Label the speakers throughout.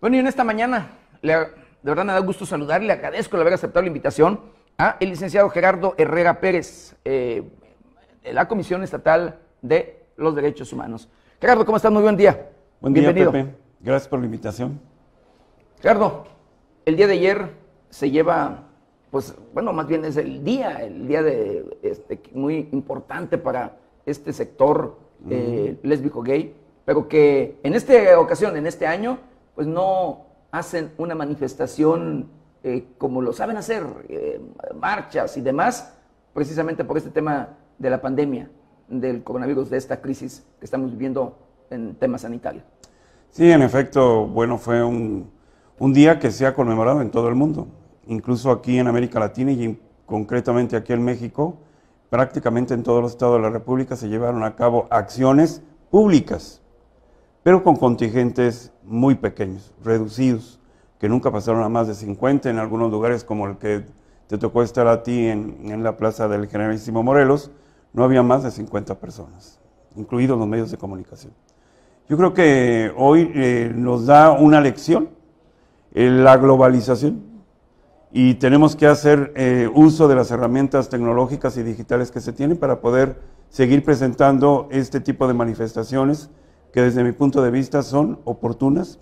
Speaker 1: Bueno, y en esta mañana, de verdad me da gusto saludar, le agradezco el haber aceptado la invitación a el licenciado Gerardo Herrera Pérez, eh, de la Comisión Estatal de los Derechos Humanos. Gerardo, ¿cómo estás? Muy buen día. Buen Bienvenido. día,
Speaker 2: Pepe. Gracias por la invitación.
Speaker 1: Gerardo, el día de ayer se lleva, pues, bueno, más bien es el día, el día de, este, muy importante para este sector eh, lésbico-gay, pero que en esta ocasión, en este año, pues no hacen una manifestación eh, como lo saben hacer, eh, marchas y demás, precisamente por este tema de la pandemia, del coronavirus, de esta crisis que estamos viviendo en tema sanitario.
Speaker 2: Sí, en efecto, bueno, fue un, un día que se ha conmemorado en todo el mundo, incluso aquí en América Latina y concretamente aquí en México, prácticamente en todos los estados de la República se llevaron a cabo acciones públicas pero con contingentes muy pequeños, reducidos, que nunca pasaron a más de 50 en algunos lugares como el que te tocó estar a ti en, la plaza del Generalísimo Morelos, no había más de 50 personas, incluidos los medios de comunicación. Yo creo que hoy eh, nos da una lección eh, la globalización y tenemos que hacer eh, uso de las herramientas tecnológicas y digitales que se tienen para poder seguir presentando este tipo de manifestaciones que desde mi punto de vista son oportunas,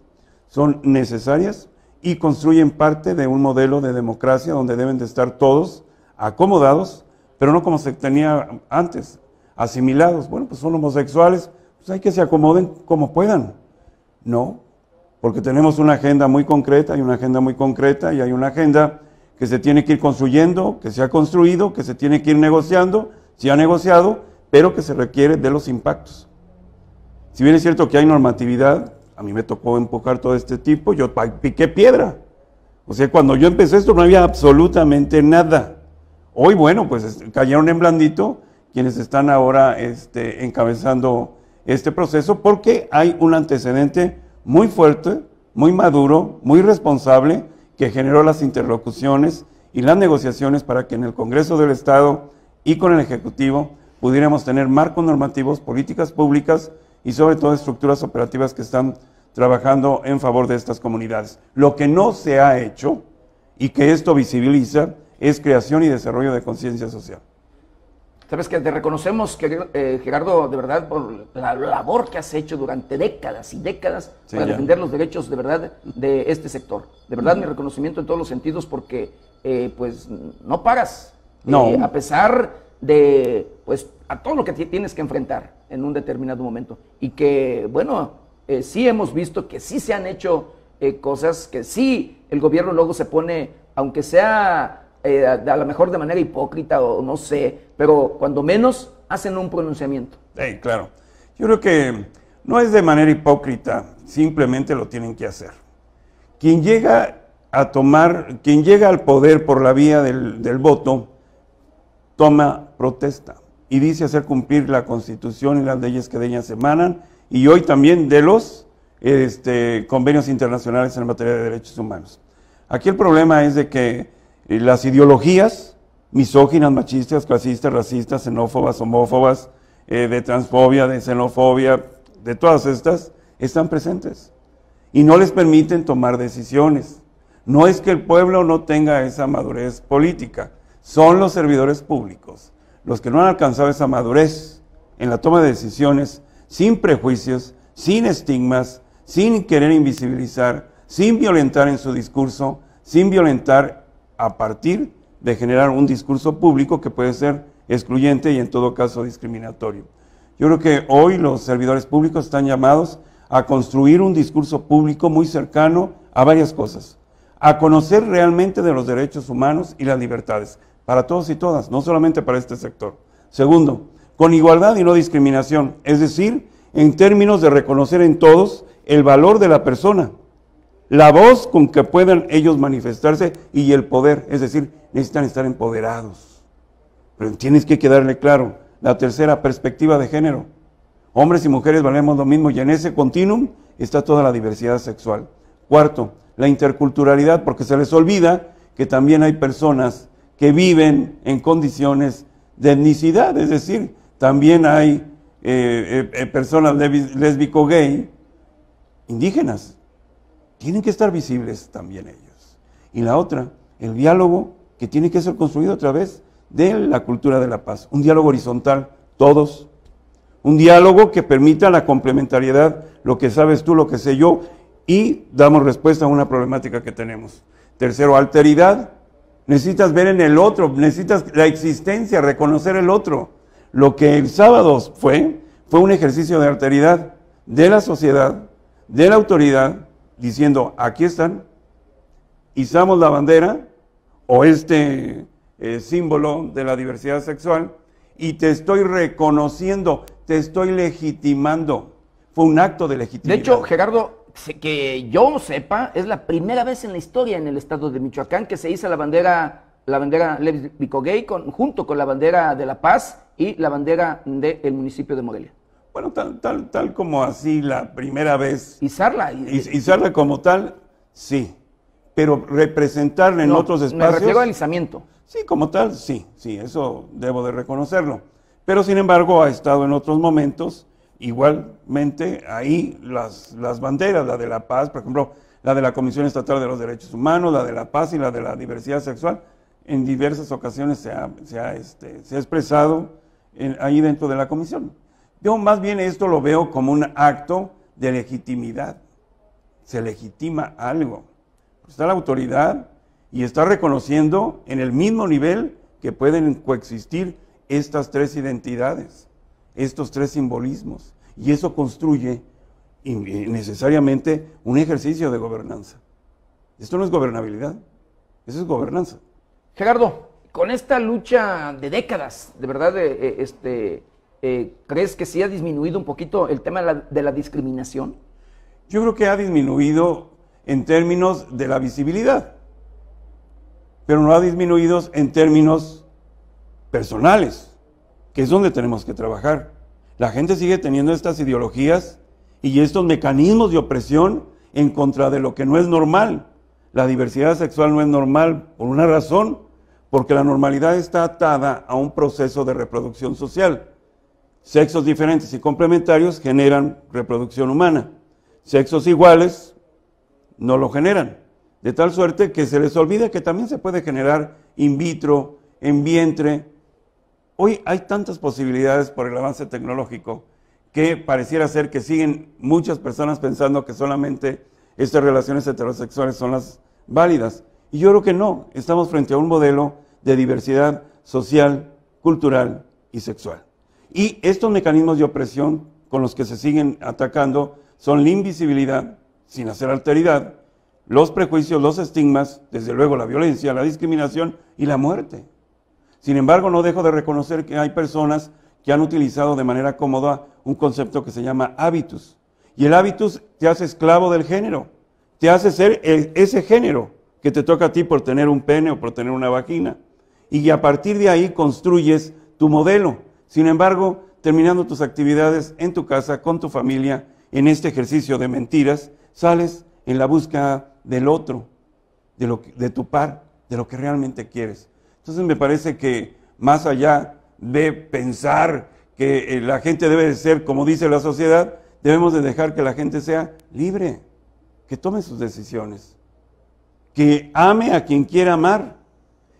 Speaker 2: son necesarias y construyen parte de un modelo de democracia donde deben de estar todos acomodados, pero no como se tenía antes, asimilados. Bueno, pues son homosexuales, pues hay que se acomoden como puedan. No, porque tenemos una agenda muy concreta y una agenda muy concreta y hay una agenda que se tiene que ir construyendo, que se ha construido, que se tiene que ir negociando, se ha negociado, pero que se requiere de los impactos. Si bien es cierto que hay normatividad, a mí me tocó empujar todo este tipo, yo piqué piedra. O sea, cuando yo empecé esto no había absolutamente nada. Hoy, bueno, pues cayeron en blandito quienes están ahora este, encabezando este proceso porque hay un antecedente muy fuerte, muy maduro, muy responsable que generó las interlocuciones y las negociaciones para que en el Congreso del Estado y con el Ejecutivo pudiéramos tener marcos normativos, políticas públicas y sobre todo estructuras operativas que están trabajando en favor de estas comunidades. Lo que no se ha hecho y que esto visibiliza es creación y desarrollo de conciencia social.
Speaker 1: Sabes que te reconocemos, que, eh, Gerardo, de verdad, por la labor que has hecho durante décadas y décadas para defender los derechos de verdad de este sector. De verdad, mi reconocimiento en todos los sentidos porque, eh, pues, no pagas No. Eh, a pesar de pues a todo lo que tienes que enfrentar en un determinado momento. Y que, bueno, eh, sí hemos visto que sí se han hecho eh, cosas, que sí el gobierno luego se pone, aunque sea eh, a, lo mejor de manera hipócrita o no sé, pero cuando menos hacen un pronunciamiento. Sí,
Speaker 2: claro. Yo creo que no es de manera hipócrita, simplemente lo tienen que hacer. Quien llega a tomar, quien llega al poder por la vía del voto, toma protesta y dice hacer cumplir la constitución y las leyes que de ella se emanan y hoy también de los este, convenios internacionales en materia de derechos humanos. Aquí el problema es de que eh, las ideologías misóginas, machistas, clasistas, racistas, xenófobas, homófobas, eh, de transfobia, de xenofobia, de todas estas, están presentes y no les permiten tomar decisiones. No es que el pueblo no tenga esa madurez política, son los servidores públicos los que no han alcanzado esa madurez en la toma de decisiones, sin prejuicios, sin estigmas, sin querer invisibilizar, sin violentar en su discurso, sin violentar a partir de generar un discurso público que puede ser excluyente y en todo caso discriminatorio. Yo creo que hoy los servidores públicos están llamados a construir un discurso público muy cercano a varias cosas, a conocer realmente de los derechos humanos y las libertades, para todos y todas, no solamente para este sector. Segundo, con igualdad y no discriminación, es decir, en términos de reconocer en todos el valor de la persona, la voz con que puedan ellos manifestarse y el poder, es decir, necesitan estar empoderados. Pero tienes que quedarle claro la tercera perspectiva de género. Hombres y mujeres valemos lo mismo y en ese continuum está toda la diversidad sexual. Cuarto, la interculturalidad, porque se les olvida que también hay personas que viven en condiciones de etnicidad, es decir, también hay eh, eh, eh, personas lésbico-gay indígenas. Tienen que estar visibles también ellos. Y la otra, el diálogo que tiene que ser construido a través de la cultura de la paz. Un diálogo horizontal, todos. Un diálogo que permita la complementariedad, lo que sabes tú, lo que sé yo, y damos respuesta a una problemática que tenemos. Tercero, alteridad, necesitas ver en el otro, necesitas la existencia, reconocer el otro. Lo que el sábado fue, fue un ejercicio de alteridad de la sociedad, de la autoridad, diciendo, aquí están, izamos la bandera o este eh, símbolo de la diversidad sexual y te estoy reconociendo, te estoy legitimando. Fue un acto de legitimidad. De hecho, Gerardo, que yo
Speaker 1: sepa, es la primera vez en la historia en el estado de Michoacán que se hizo la bandera, la bandera Levis-Bicogay junto con la bandera de La Paz y la bandera del municipio de Morelia.
Speaker 2: Bueno, tal, tal, tal como así la primera vez. Izarla. y izarla como tal, sí. Pero representarla en otros espacios. Me refiero al izamiento. Sí, como tal, sí, sí, eso debo de reconocerlo. Pero sin embargo, ha estado en otros momentos Igualmente, ahí las, banderas, la de la paz, por ejemplo, la de la Comisión Estatal de los Derechos Humanos, la de la paz y la de la diversidad sexual, en diversas ocasiones se ha, este, expresado ahí dentro de la comisión. Yo más bien esto lo veo como un acto de legitimidad. Se legitima algo. Está la autoridad y está reconociendo en el mismo nivel que pueden coexistir estas tres identidades estos tres simbolismos y eso construye necesariamente un ejercicio de gobernanza. Esto no es gobernabilidad, eso es gobernanza. Gerardo,
Speaker 1: con esta lucha de décadas, de verdad, eh, eh, este, eh, ¿crees que sí ha
Speaker 2: disminuido un poquito el tema de la discriminación? Yo creo que ha disminuido en términos de la visibilidad, pero no ha disminuido en términos personales que es donde tenemos que trabajar. La gente sigue teniendo estas ideologías y estos mecanismos de opresión en contra de lo que no es normal. La diversidad sexual no es normal por una razón, porque la normalidad está atada a un proceso de reproducción social. Sexos diferentes y complementarios generan reproducción humana. Sexos iguales no lo generan. De tal suerte que se les olvida que también se puede generar in vitro, en vientre, Hoy hay tantas posibilidades por el avance tecnológico que pareciera ser que siguen muchas personas pensando que solamente estas relaciones heterosexuales son las válidas. Y yo creo que no, estamos frente a un modelo de diversidad social, cultural y sexual. Y estos mecanismos de opresión con los que se siguen atacando son la invisibilidad, sin hacer alteridad, los prejuicios, los estigmas, desde luego la violencia, la discriminación y la muerte. Sin embargo, no dejo de reconocer que hay personas que han utilizado de manera cómoda un concepto que se llama hábitus. Y el hábitus te hace esclavo del género, te hace ser ese género que te toca a ti por tener un pene o por tener una vagina. Y a partir de ahí construyes tu modelo. Sin embargo, terminando tus actividades en tu casa, con tu familia, en este ejercicio de mentiras, sales en la búsqueda del otro, de, lo de tu par, de lo que realmente quieres. Entonces me parece que más allá de pensar que eh, la gente debe de ser como dice la sociedad, debemos de dejar que la gente sea libre, que tome sus decisiones, que ame a quien quiera amar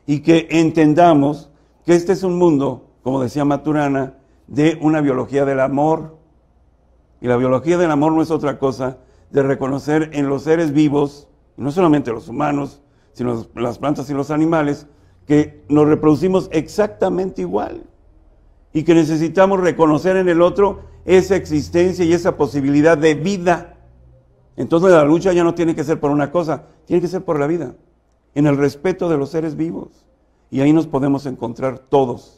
Speaker 2: y que entendamos que este es un mundo, como decía Maturana, de una biología del amor. Y la biología del amor no es otra cosa de reconocer en los seres vivos, no solamente los humanos, sino las plantas y los animales, que nos reproducimos exactamente igual y que necesitamos reconocer en el otro esa existencia y esa posibilidad de vida. Entonces la lucha ya no tiene que ser por una cosa, tiene que ser por la vida, en el respeto de los seres vivos. Y ahí nos podemos encontrar todos.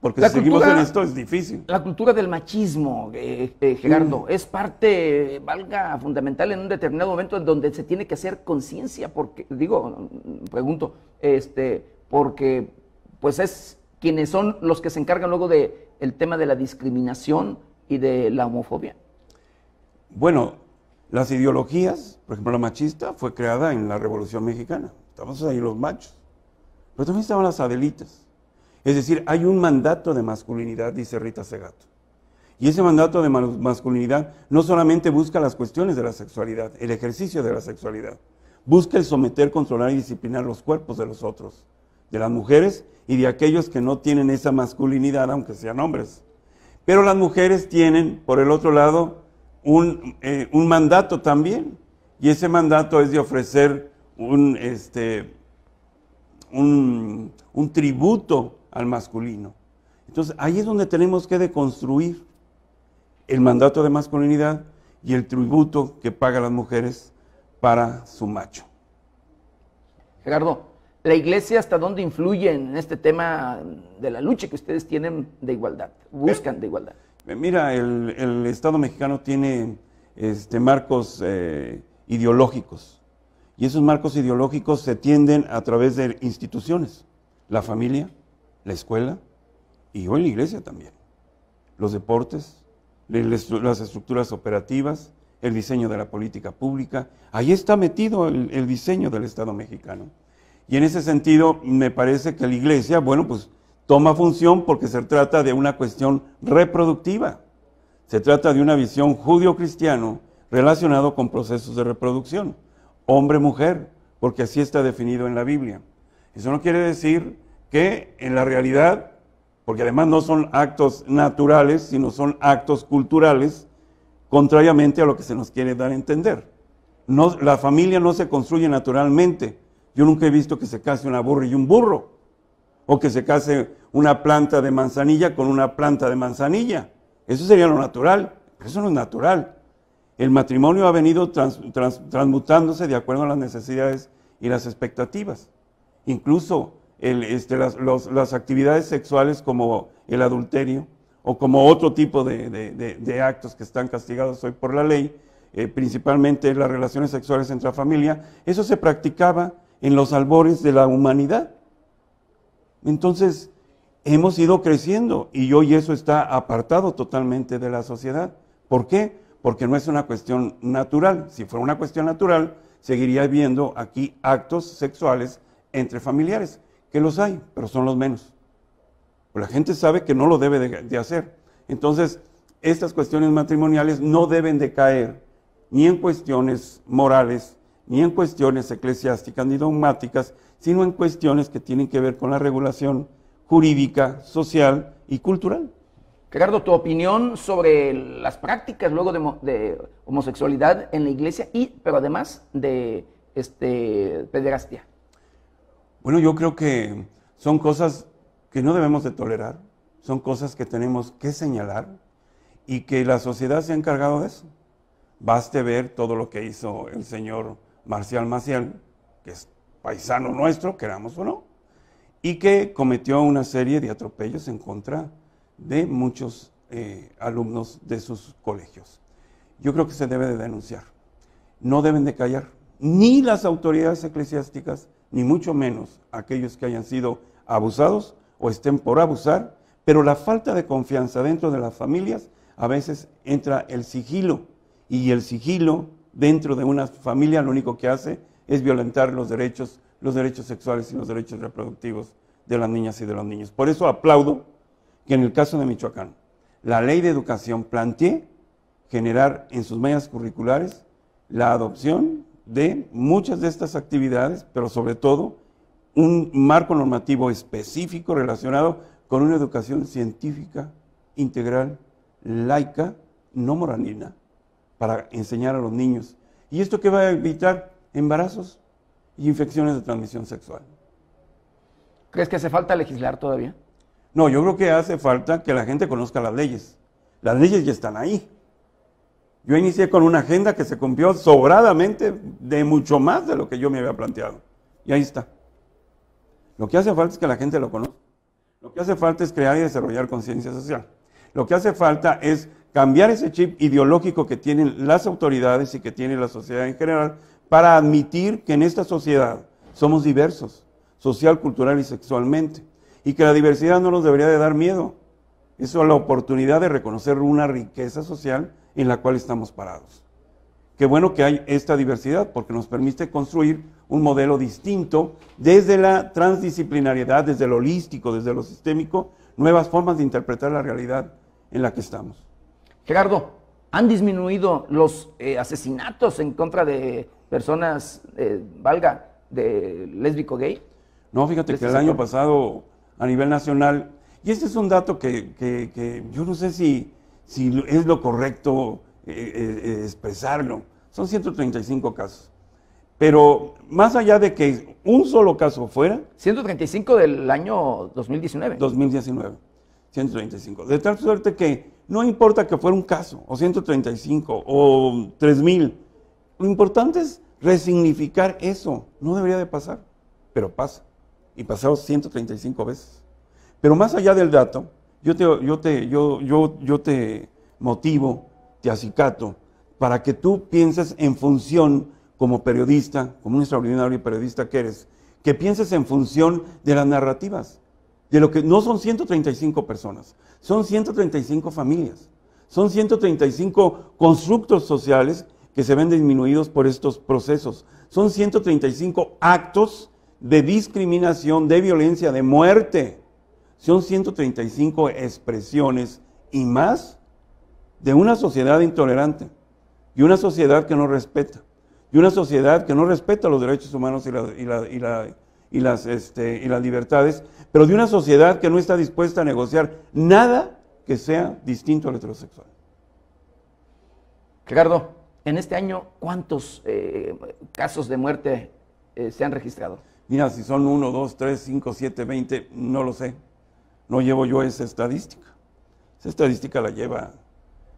Speaker 2: Porque si seguimos en esto
Speaker 1: es difícil. La cultura del machismo, eh, eh, Gerardo, mm. es parte, valga, fundamental en un determinado momento en donde se tiene que hacer conciencia, porque, digo, pregunto, este, porque pues es quienes son los que se encargan luego de el tema de la discriminación y de la homofobia.
Speaker 2: Bueno, las ideologías, por ejemplo la machista, fue creada en la Revolución Mexicana. Estamos ahí los machos. Pero también estaban las adelitas es decir, hay un mandato de masculinidad, dice Rita Segato. Y ese mandato de masculinidad no solamente busca las cuestiones de la sexualidad, el ejercicio de la sexualidad, busca el someter, controlar y disciplinar los cuerpos de los otros, de las mujeres y de aquellos que no tienen esa masculinidad, aunque sean hombres. Pero las mujeres tienen, por el otro lado, un, eh, mandato también, y ese mandato es de ofrecer un este, tributo al masculino. Entonces, ahí es donde tenemos que deconstruir el mandato de masculinidad y el tributo que pagan las mujeres para su macho.
Speaker 1: Gerardo, ¿la iglesia hasta dónde influye en este tema de la lucha que ustedes tienen de igualdad, buscan de igualdad?
Speaker 2: Eh, mira, el, Estado mexicano tiene este, marcos eh, ideológicos y esos marcos ideológicos se tienden a través de instituciones, la familia, la escuela y hoy la iglesia también. Los deportes, las estructuras operativas, el diseño de la política pública. Ahí está metido el, diseño del Estado mexicano. Y en ese sentido, me parece que la iglesia, bueno, pues toma función porque se trata de una cuestión reproductiva. Se trata de una visión judío-cristiano relacionado con procesos de reproducción, hombre-mujer, porque así está definido en la Biblia. Eso no quiere decir que en la realidad, porque además no son actos naturales, sino son actos culturales, contrariamente a lo que se nos quiere dar a entender. la familia no se construye naturalmente. Yo nunca he visto que se case una burra y un burro, o que se case una planta de manzanilla con una planta de manzanilla. Eso sería lo natural, eso no es natural. El matrimonio ha venido transmutándose de acuerdo a las necesidades y las expectativas. Incluso este, las, actividades sexuales como el adulterio o como otro tipo de, actos que están castigados hoy por la ley, eh, principalmente las relaciones sexuales entre familia, eso se practicaba en los albores de la humanidad. Entonces, hemos ido creciendo y hoy eso está apartado totalmente de la sociedad. ¿Por qué? Porque no es una cuestión natural. Si fuera una cuestión natural, seguiría habiendo aquí actos sexuales entre familiares que los hay, pero son los menos. la gente sabe que no lo debe de, hacer. Entonces, estas cuestiones matrimoniales no deben de caer ni en cuestiones morales, ni en cuestiones eclesiásticas, ni dogmáticas, sino en cuestiones que tienen que ver con la regulación jurídica, social y cultural. Ricardo, tu opinión
Speaker 1: sobre las prácticas luego de, homosexualidad en la iglesia y, pero además de este, pederastia.
Speaker 2: Bueno, yo creo que son cosas que no debemos de tolerar, son cosas que tenemos que señalar y que la sociedad se ha encargado de eso. Baste ver todo lo que hizo el señor Marcial Maciel, que es paisano nuestro, queramos o no, y que cometió una serie de atropellos en contra de muchos eh, alumnos de sus colegios. Yo creo que se debe de denunciar. No deben de callar, ni las autoridades eclesiásticas, ni mucho menos aquellos que hayan sido abusados o estén por abusar, pero la falta de confianza dentro de las familias a veces entra el sigilo y el sigilo dentro de una familia lo único que hace es violentar los derechos, los derechos sexuales y los derechos reproductivos de las niñas y de los niños. Por eso aplaudo que en el caso de Michoacán, la ley de educación plantee generar en sus medias curriculares la adopción de muchas de estas actividades, pero sobre todo un marco normativo específico relacionado con una educación científica, integral, laica, no moralina, para enseñar a los niños. ¿Y esto que va a evitar? Embarazos y infecciones de transmisión sexual. ¿Crees que hace falta legislar todavía? No, yo creo que hace falta que la gente conozca las leyes. Las leyes ya están ahí. Yo inicié con una agenda que se cumplió sobradamente de mucho más de lo que yo me había planteado. Y ahí está. Lo que hace falta es que la gente lo conozca. Lo que hace falta es crear y desarrollar conciencia social. Lo que hace falta es cambiar ese chip ideológico que tienen las autoridades y que tiene la sociedad en general para admitir que en esta sociedad somos diversos, social, cultural y sexualmente. Y que la diversidad no nos debería de dar miedo. Eso es la oportunidad de reconocer una riqueza social en la cual estamos parados. Qué bueno que hay esta diversidad porque nos permite construir un modelo distinto desde la transdisciplinariedad, desde lo holístico, desde lo sistémico, nuevas formas de interpretar la realidad en la que estamos. Gerardo, han disminuido los eh, asesinatos en contra de
Speaker 1: personas, eh, valga, de lésbico gay.
Speaker 2: No, fíjate que el año pasado a nivel nacional, y este es un dato que, que yo no sé si si es lo correcto eh, eh, eh, expresarlo. Son 135 casos. Pero más allá de que un solo caso fuera... 135 del año 2019. 2019, 135. De tal suerte que no importa que fuera un caso, o 135, o 3000. Lo importante es resignificar eso. No debería de pasar, pero pasa. Y pasado 135 veces. Pero más allá del dato, yo te, yo te, yo, motivo, te acicato, para que tú pienses en función como periodista, como un extraordinario periodista que eres, que pienses en función de las narrativas, de lo que no son 135 personas, son 135 familias, son 135 constructos sociales que se ven disminuidos por estos procesos, son 135 actos de discriminación, de violencia, de muerte son 135 expresiones y más de una sociedad intolerante y una sociedad que no respeta y una sociedad que no respeta los derechos humanos y, este, y, las, libertades, pero de una sociedad que no está dispuesta a negociar nada que sea distinto al heterosexual. Ricardo,
Speaker 1: en este año, ¿cuántos eh,
Speaker 2: casos de muerte eh, se han registrado? Mira, si son 1, 2, 3, 5, 7, 20, no lo sé no llevo yo esa estadística. Esa estadística la lleva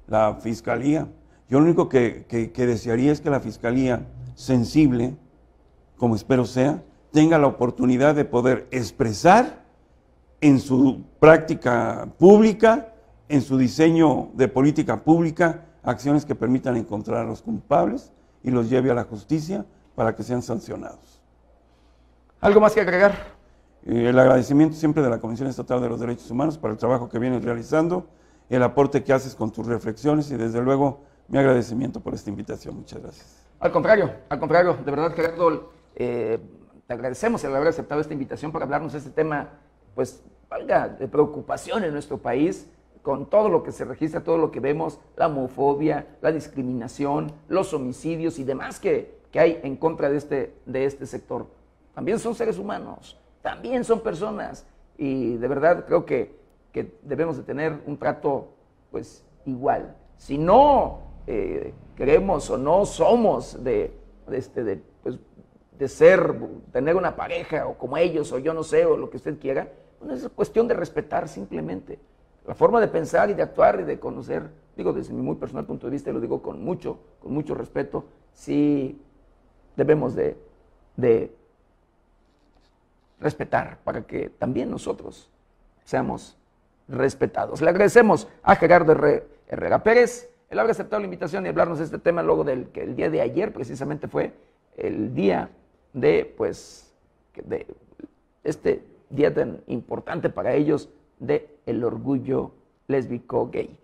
Speaker 2: la fiscalía. Yo lo único que, desearía es que la fiscalía sensible, como espero sea, tenga la oportunidad de poder expresar en su práctica pública, en su diseño de política pública, acciones que permitan encontrar a los culpables y los lleve a la justicia para que sean sancionados. ¿Algo más que agregar? el agradecimiento siempre de la Comisión Estatal de los Derechos Humanos para el trabajo que vienes realizando, el aporte que haces con tus reflexiones y desde luego mi agradecimiento por esta invitación. Muchas gracias.
Speaker 1: Al contrario, al contrario, de verdad Gerardo, eh, te agradecemos el haber aceptado esta invitación para hablarnos de este tema, pues valga, de preocupación en nuestro país con todo lo que se registra, todo lo que vemos, la homofobia, la discriminación, los homicidios y demás que, que hay en contra de este, de este sector. También son seres humanos también son personas y de verdad creo que, debemos de tener un trato pues igual. Si no eh, queremos o no somos de, este, pues, de, ser, tener una pareja o como ellos o yo no sé o lo que usted quiera, es cuestión de respetar simplemente la forma de pensar y de actuar y de conocer, digo desde mi muy personal punto de vista y lo digo con mucho, con mucho respeto, sí debemos de respetar para que también nosotros seamos respetados. Le agradecemos a Gerardo Herrera Pérez el haber aceptado la invitación y hablarnos de este tema luego del que el día de ayer precisamente fue el día de, pues, de este día tan importante para ellos de el orgullo lésbico gay.